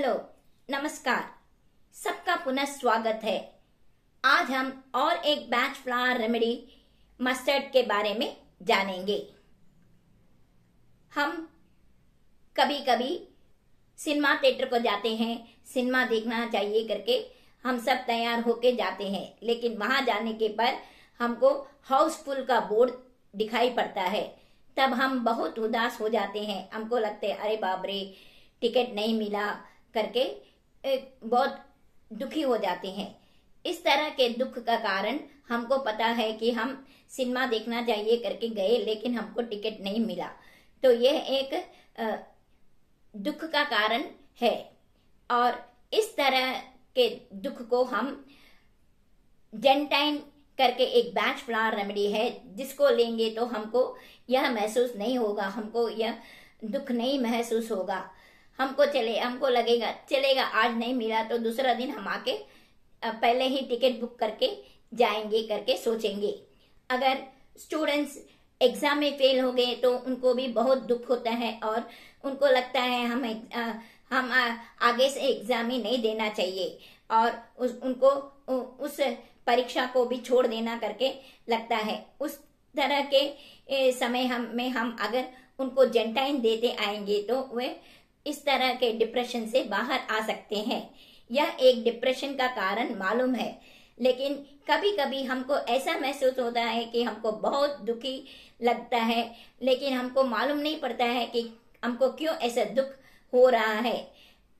hello नमस्कार सबका पुनः स्वागत है आज हम और एक बैच फ्लावर रेमेडी मस्टर्ड के बारे में जानेंगे हम कभी कभी सिनेमा थिएटर को जाते हैं सिनेमा देखना चाहिए करके हम सब तैयार होके जाते हैं लेकिन वहां जाने के पर हमको हाउसफुल का बोर्ड दिखाई पड़ता है तब हम बहुत उदास हो जाते हैं हमको लगते है अरे बाबरे टिकट नहीं मिला करके बहुत दुखी हो जाते हैं इस तरह के दुख का कारण हमको पता है कि हम सिनेमा देखना चाहिए करके गए लेकिन हमको टिकट नहीं मिला तो यह एक दुख का कारण है और इस तरह के दुख को हम जेंटाइन करके एक बैच फ्लावर रेमेडी है जिसको लेंगे तो हमको यह महसूस नहीं होगा हमको यह दुख नहीं महसूस होगा हमको चले हमको लगेगा चलेगा आज नहीं मिला तो दूसरा दिन हम आके पहले ही टिकट बुक करके जाएंगे करके सोचेंगे अगर स्टूडेंट्स एग्जाम में फेल हो गए तो उनको भी बहुत दुख होता है और उनको लगता है हम आ, हम आ, आगे से एग्जाम ही नहीं देना चाहिए और उस उनको उ, उस परीक्षा को भी छोड़ देना करके लगता है उस तरह के समय हम में हम अगर उनको जेंटाइन देते आएंगे तो वे इस तरह के डिप्रेशन से बाहर आ सकते हैं यह एक डिप्रेशन का कारण मालूम है लेकिन कभी कभी हमको ऐसा महसूस होता है कि हमको बहुत दुखी लगता है लेकिन हमको मालूम नहीं पड़ता है कि हमको क्यों ऐसा दुख हो रहा है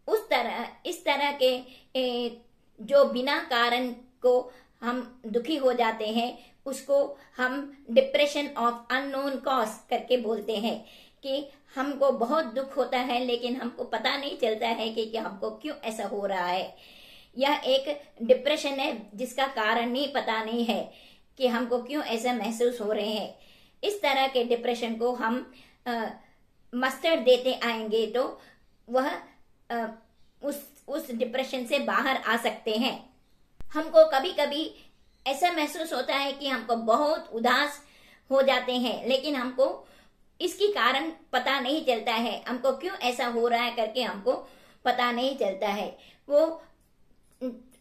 उस तरह इस तरह के ए, जो बिना कारण को हम दुखी हो जाते हैं उसको हम डिप्रेशन ऑफ अननोन कॉज करके बोलते हैं कि हमको बहुत दुख होता है लेकिन हमको पता नहीं चलता है कि, कि हमको क्यों ऐसा हो रहा है यह एक डिप्रेशन है जिसका कारण नहीं पता नहीं है कि हमको क्यों ऐसा महसूस हो रहे हैं इस तरह के डिप्रेशन को हम मस्टर्ड देते आएंगे तो वह आ, उस उस डिप्रेशन से बाहर आ सकते हैं हमको कभी कभी ऐसा महसूस होता है कि हमको बहुत उदास हो जाते हैं लेकिन हमको इसकी कारण पता नहीं चलता है हमको क्यों ऐसा हो रहा है करके हमको पता नहीं चलता है वो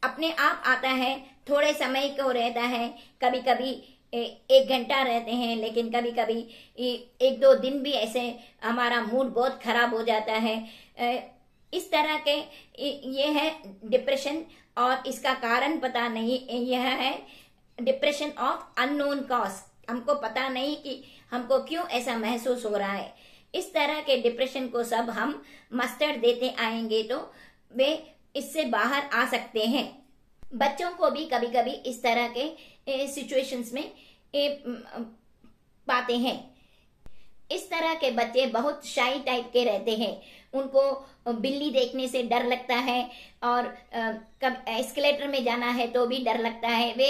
अपने आप आता है थोड़े समय को रहता है कभी कभी एक घंटा रहते हैं लेकिन कभी कभी एक दो दिन भी ऐसे हमारा मूड बहुत खराब हो जाता है इस तरह के ये है डिप्रेशन और इसका कारण पता नहीं यह है डिप्रेशन ऑफ अननोन कॉज हमको पता नहीं कि हमको क्यों ऐसा महसूस हो रहा है इस तरह के डिप्रेशन को सब हम मस्टर्ड देते आएंगे तो वे इससे बाहर आ सकते हैं बच्चों को भी कभी कभी इस तरह के सिचुएशंस में ए, पाते हैं इस तरह के बच्चे बहुत शाही टाइप के रहते हैं उनको बिल्ली देखने से डर लगता है और कब एस्केलेटर में जाना है तो भी डर लगता है वे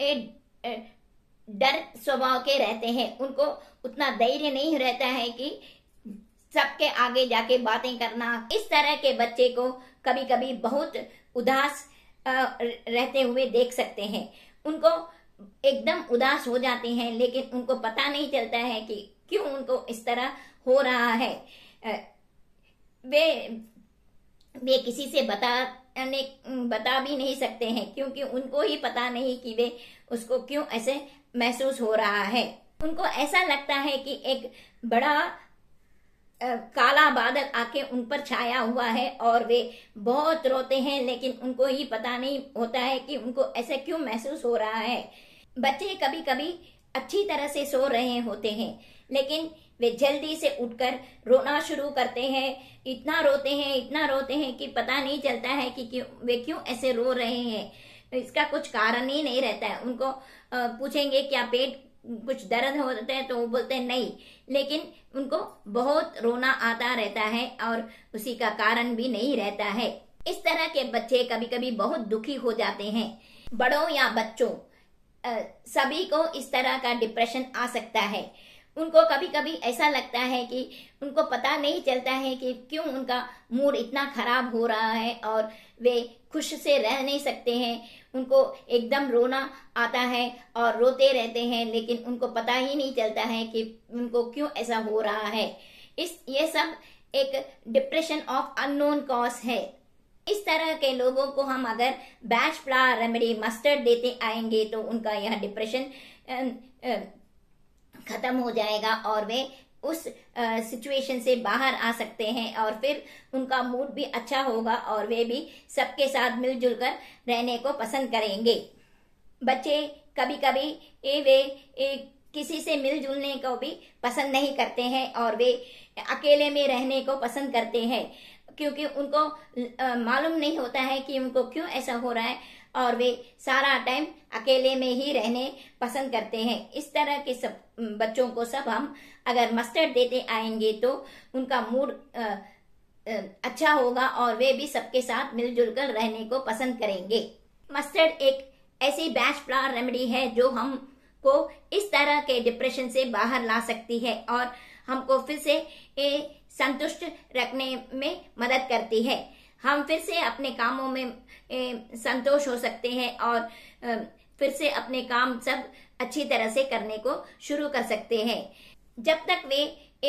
ए, ए, डर स्वभाव के रहते हैं उनको उतना धैर्य नहीं रहता है कि सबके आगे जाके बातें करना इस तरह के बच्चे को कभी कभी बहुत उदास रहते हुए देख सकते हैं उनको एकदम उदास हो जाते हैं लेकिन उनको पता नहीं चलता है कि क्यों उनको इस तरह हो रहा है वे वे किसी से बता अनेक बता भी नहीं सकते हैं क्योंकि उनको ही पता नहीं कि वे उसको क्यों ऐसे महसूस हो रहा है उनको ऐसा लगता है कि एक बड़ा आ, काला बादल आके उन पर छाया हुआ है और वे बहुत रोते हैं लेकिन उनको ही पता नहीं होता है कि उनको ऐसे क्यों महसूस हो रहा है बच्चे कभी कभी अच्छी तरह से सो रहे होते हैं लेकिन वे जल्दी से उठकर रोना शुरू करते हैं इतना रोते हैं इतना रोते हैं कि पता नहीं चलता है कि क्यों वे क्यों ऐसे रो रहे हैं इसका कुछ कारण ही नहीं रहता है उनको पूछेंगे क्या पेट कुछ दर्द जाता है तो वो बोलते हैं नहीं लेकिन उनको बहुत रोना आता रहता है और उसी का कारण भी नहीं रहता है इस तरह के बच्चे कभी कभी बहुत दुखी हो जाते हैं बड़ों या बच्चों सभी को इस तरह का डिप्रेशन आ सकता है उनको कभी कभी ऐसा लगता है कि उनको पता नहीं चलता है कि क्यों उनका मूड इतना खराब हो रहा है और वे खुश से रह नहीं सकते हैं उनको एकदम रोना आता है और रोते रहते हैं लेकिन उनको पता ही नहीं चलता है कि उनको क्यों ऐसा हो रहा है इस ये सब एक डिप्रेशन ऑफ अननोन कॉज है इस तरह के लोगों को हम अगर बैच फ्लावर रेमेडी मस्टर्ड देते आएंगे तो उनका यह डिप्रेशन खत्म हो जाएगा और वे उस सिचुएशन से बाहर आ सकते हैं और फिर उनका मूड भी अच्छा होगा और वे भी सबके साथ मिलजुल कर रहने को पसंद करेंगे बच्चे कभी कभी ए वे ए, किसी से मिलजुलने को भी पसंद नहीं करते हैं और वे अकेले में रहने को पसंद करते हैं क्योंकि उनको मालूम नहीं होता है कि उनको क्यों ऐसा हो रहा है और वे सारा टाइम अकेले में ही रहने पसंद करते हैं इस तरह के सब बच्चों को सब हम अगर मस्टर्ड देते आएंगे तो उनका मूड अच्छा होगा और वे भी सबके साथ मिलजुल कर रहने को पसंद करेंगे मस्टर्ड एक ऐसी बैच फ्लावर रेमेडी है जो हम को इस तरह के डिप्रेशन से बाहर ला सकती है और हमको फिर से संतुष्ट रखने में मदद करती है हम फिर से अपने कामों में संतोष हो सकते हैं और फिर से अपने काम सब अच्छी तरह से करने को शुरू कर सकते हैं जब तक वे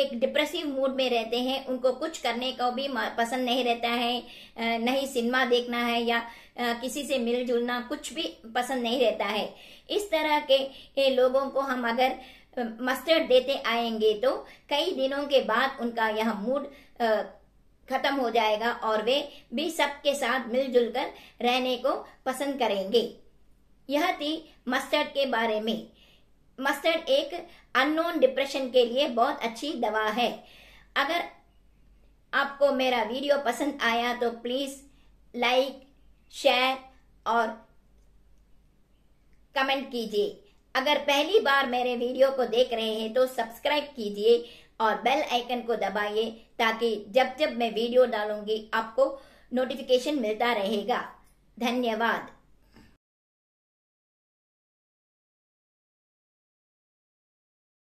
एक डिप्रेसिव मूड में रहते हैं उनको कुछ करने को भी पसंद नहीं रहता है नहीं सिनेमा देखना है या किसी से मिलजुलना कुछ भी पसंद नहीं रहता है इस तरह के लोगों को हम अगर मस्टर्ड देते आएंगे तो कई दिनों के बाद उनका यह मूड खत्म हो जाएगा और वे भी सबके साथ मिलजुल कर रहने को पसंद करेंगे यह थी मस्टर्ड के बारे में मस्टर्ड एक अननोन डिप्रेशन के लिए बहुत अच्छी दवा है अगर आपको मेरा वीडियो पसंद आया तो प्लीज़ लाइक शेयर और कमेंट कीजिए अगर पहली बार मेरे वीडियो को देख रहे हैं तो सब्सक्राइब कीजिए और बेल आइकन को दबाइए ताकि जब जब मैं वीडियो डालूंगी आपको नोटिफिकेशन मिलता रहेगा धन्यवाद